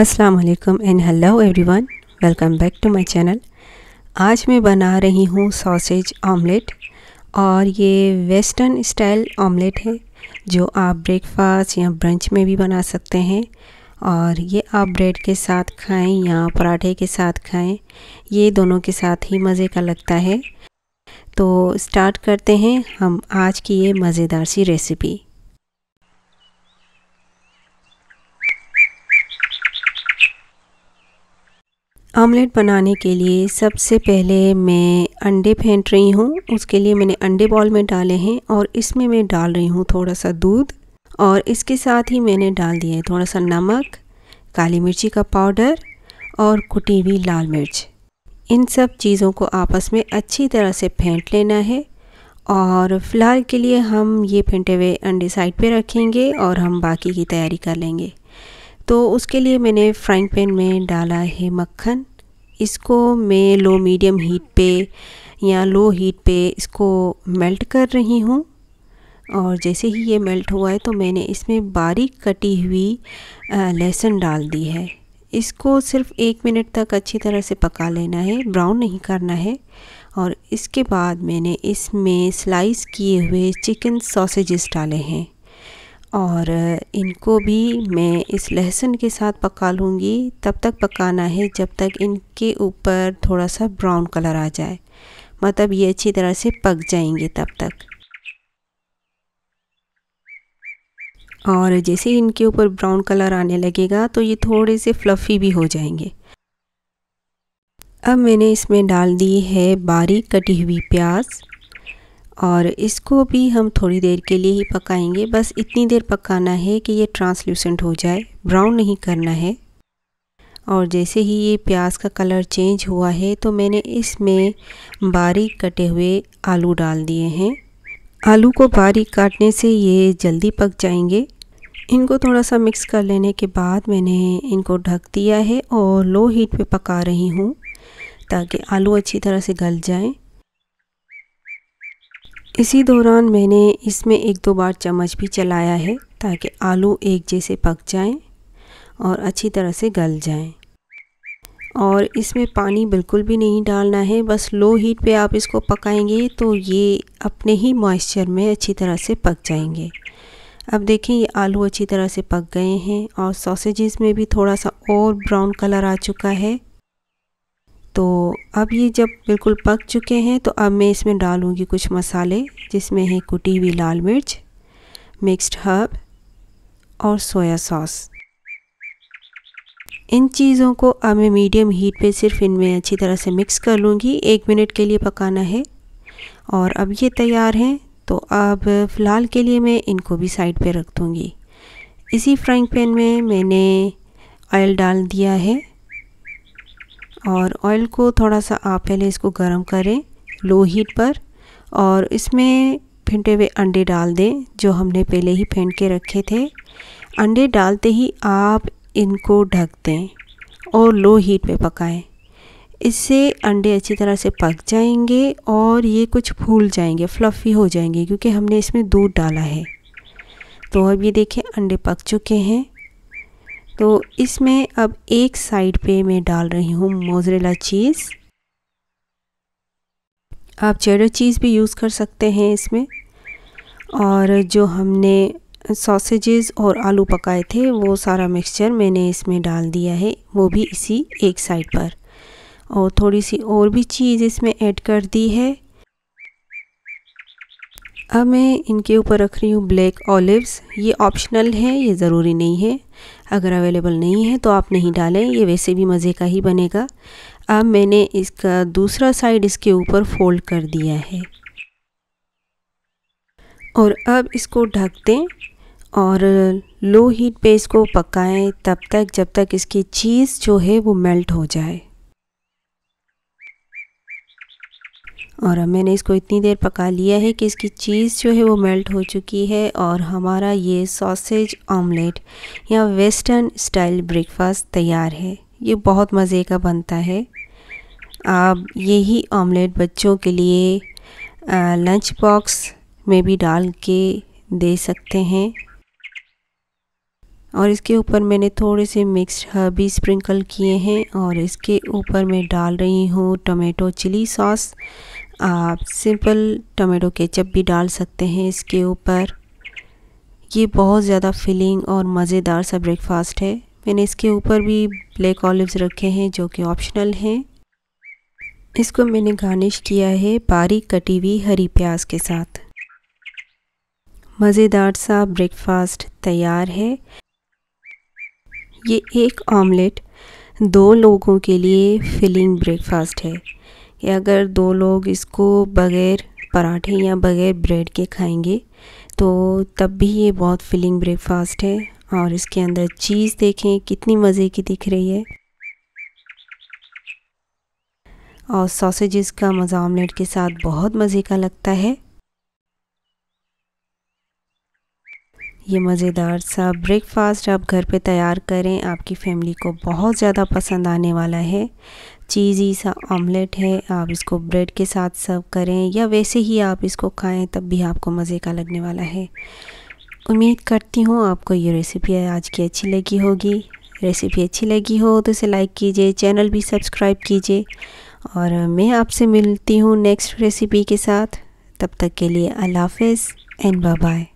अस्सलाम वालेकुम and hello everyone welcome back to my channel आज मैं बना रही हूँ सॉसेज ऑमलेट और ये वेस्टर्न स्टाइल ऑमलेट है जो आप ब्रेकफास्ट या ब्रंच में भी बना सकते हैं और ये आप ब्रेड के साथ खाएं या पराठे के साथ खाएं ये दोनों के साथ ही मज़े का लगता है तो स्टार्ट करते हैं हम आज की ये मज़ेदार सी रेसिपी आमलेट बनाने के लिए सबसे पहले मैं अंडे फेंट रही हूँ उसके लिए मैंने अंडे बॉल में डाले हैं और इसमें मैं डाल रही हूँ थोड़ा सा दूध और इसके साथ ही मैंने डाल दिया है थोड़ा सा नमक काली मिर्ची का पाउडर और कुटी हुई लाल मिर्च इन सब चीज़ों को आपस में अच्छी तरह से फेंट लेना है और फ़िलहाल के लिए हम ये फेंटे हुए अंडे साइड पर रखेंगे और हम बाकी की तैयारी कर लेंगे तो उसके लिए मैंने फ्राइंग पैन में डाला है मक्खन इसको मैं लो मीडियम हीट पे या लो हीट पे इसको मेल्ट कर रही हूँ और जैसे ही ये मेल्ट हुआ है तो मैंने इसमें बारीक कटी हुई लहसुन डाल दी है इसको सिर्फ एक मिनट तक अच्छी तरह से पका लेना है ब्राउन नहीं करना है और इसके बाद मैंने इसमें स्लाइस किए हुए चिकन सॉसेजेस डाले हैं और इनको भी मैं इस लहसुन के साथ पका लूँगी तब तक पकाना है जब तक इनके ऊपर थोड़ा सा ब्राउन कलर आ जाए मतलब ये अच्छी तरह से पक जाएंगे तब तक और जैसे ही इनके ऊपर ब्राउन कलर आने लगेगा तो ये थोड़े से फ्लफ़ी भी हो जाएंगे अब मैंने इसमें डाल दी है बारीक कटी हुई प्याज़ और इसको भी हम थोड़ी देर के लिए ही पकाएंगे बस इतनी देर पकाना है कि ये ट्रांसल्यूसेंट हो जाए ब्राउन नहीं करना है और जैसे ही ये प्याज का कलर चेंज हुआ है तो मैंने इसमें बारीक कटे हुए आलू डाल दिए हैं आलू को बारीक काटने से ये जल्दी पक जाएंगे इनको थोड़ा सा मिक्स कर लेने के बाद मैंने इनको ढक दिया है और लो हीट पे पका रही हूँ ताकि आलू अच्छी तरह से गल जाएं इसी दौरान मैंने इसमें एक दो बार चम्मच भी चलाया है ताकि आलू एक जैसे पक जाएं और अच्छी तरह से गल जाएं और इसमें पानी बिल्कुल भी नहीं डालना है बस लो हीट पे आप इसको पकाएंगे तो ये अपने ही मॉइस्चर में अच्छी तरह से पक जाएंगे अब देखें ये आलू अच्छी तरह से पक गए हैं और सॉसेजेस में भी थोड़ा सा और ब्राउन कलर आ चुका है तो अब ये जब बिल्कुल पक चुके हैं तो अब मैं इसमें डालूँगी कुछ मसाले जिसमें है कुटी हुई लाल मिर्च मिक्स्ड हर्ब और सोया सॉस इन चीज़ों को अब मैं मीडियम हीट पे सिर्फ इनमें अच्छी तरह से मिक्स कर लूँगी एक मिनट के लिए पकाना है और अब ये तैयार हैं तो अब फ़िलहाल के लिए मैं इनको भी साइड पे रख दूँगी इसी फ्राइंग पैन में मैंने ऑयल डाल दिया है और ऑयल को थोड़ा सा आप पहले इसको गर्म करें लो हीट पर और इसमें फेंटे हुए अंडे डाल दें जो हमने पहले ही फेंट के रखे थे अंडे डालते ही आप इनको ढक दें और लो हीट पे पकाएं इससे अंडे अच्छी तरह से पक जाएंगे और ये कुछ फूल जाएंगे फ्लफ़ी हो जाएंगे क्योंकि हमने इसमें दूध डाला है तो अब ये देखें अंडे पक चुके हैं तो इसमें अब एक साइड पे मैं डाल रही हूँ मोजरेला चीज़ आप चेडो चीज़ भी यूज़ कर सकते हैं इसमें और जो हमने सॉसेजेस और आलू पकाए थे वो सारा मिक्सचर मैंने इसमें डाल दिया है वो भी इसी एक साइड पर और थोड़ी सी और भी चीज़ इसमें ऐड कर दी है अब मैं इनके ऊपर रख रही हूँ ब्लैक ऑलिव्स ये ऑप्शनल है ये ज़रूरी नहीं है अगर अवेलेबल नहीं है तो आप नहीं डालें ये वैसे भी मज़े का ही बनेगा अब मैंने इसका दूसरा साइड इसके ऊपर फोल्ड कर दिया है और अब इसको ढक दें और लो हीट पे इसको पकाएं तब तक जब तक इसकी चीज़ जो है वो मेल्ट हो जाए और अब मैंने इसको इतनी देर पका लिया है कि इसकी चीज़ जो है वो मेल्ट हो चुकी है और हमारा ये सॉसेज ऑमलेट या वेस्टर्न स्टाइल ब्रेकफास्ट तैयार है ये बहुत मज़े का बनता है आप यही ऑमलेट बच्चों के लिए लंच बॉक्स में भी डाल के दे सकते हैं और इसके ऊपर मैंने थोड़े से मिक्स हर्बी स्प्रिंकल किए हैं और इसके ऊपर मैं डाल रही हूँ टोमेटो चिली सॉस आप सिंपल टमेटो केचप भी डाल सकते हैं इसके ऊपर ये बहुत ज़्यादा फिलिंग और मज़ेदार सा ब्रेकफास्ट है मैंने इसके ऊपर भी ब्लैक ऑलिव्स रखे हैं जो कि ऑप्शनल हैं इसको मैंने गार्निश किया है बारीक कटी हुई हरी प्याज के साथ मज़ेदार सा ब्रेकफास्ट तैयार है ये एक ऑमलेट दो लोगों के लिए फिलिंग ब्रेकफास्ट है या अगर दो लोग इसको बग़ैर पराठे या बग़ैर ब्रेड के खाएंगे तो तब भी ये बहुत फिलिंग ब्रेकफास्ट है और इसके अंदर चीज़ देखें कितनी मज़े की दिख रही है और सॉसेजेस का मज़ा ऑमलेट के साथ बहुत मज़े का लगता है ये मज़ेदार सा ब्रेकफास्ट आप घर पे तैयार करें आपकी फैमिली को बहुत ज़्यादा पसंद आने वाला है चीज़ी सा ऑमलेट है आप इसको ब्रेड के साथ सर्व करें या वैसे ही आप इसको खाएं तब भी आपको मज़े का लगने वाला है उम्मीद करती हूँ आपको ये रेसिपी आज की अच्छी लगी होगी रेसिपी अच्छी लगी हो तो इसे लाइक कीजिए चैनल भी सब्सक्राइब कीजिए और मैं आपसे मिलती हूँ नेक्स्ट रेसिपी के साथ तब तक के लिए अल्लाह एंड बाय